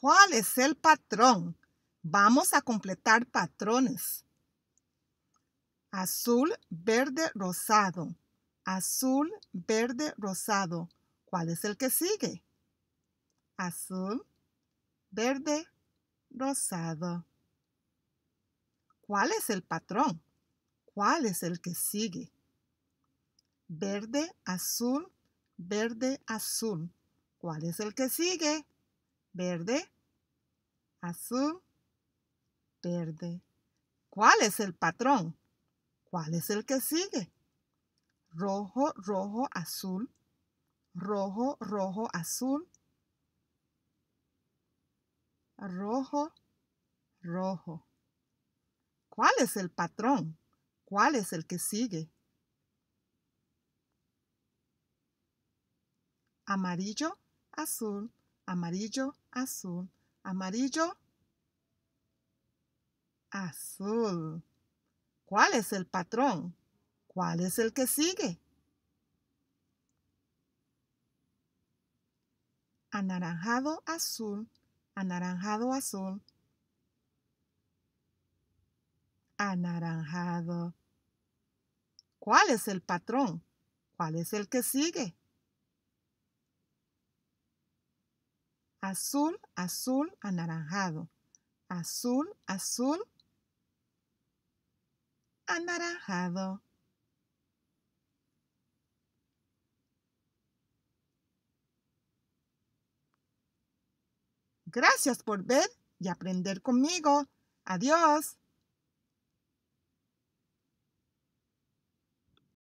¿Cuál es el patrón? Vamos a completar patrones. Azul, verde, rosado. Azul, verde, rosado. ¿Cuál es el que sigue? Azul, verde, rosado. ¿Cuál es el patrón? ¿Cuál es el que sigue? Verde, azul, verde, azul. ¿Cuál es el que sigue? verde, azul, verde. ¿Cuál es el patrón? ¿Cuál es el que sigue? Rojo, rojo, azul, rojo, rojo, azul, rojo, rojo. ¿Cuál es el patrón? ¿Cuál es el que sigue? Amarillo, azul, amarillo, azul, amarillo, azul. ¿Cuál es el patrón? ¿Cuál es el que sigue? Anaranjado, azul, anaranjado, azul, anaranjado. ¿Cuál es el patrón? ¿Cuál es el que sigue? azul, azul, anaranjado, azul, azul, anaranjado. Gracias por ver y aprender conmigo. Adiós.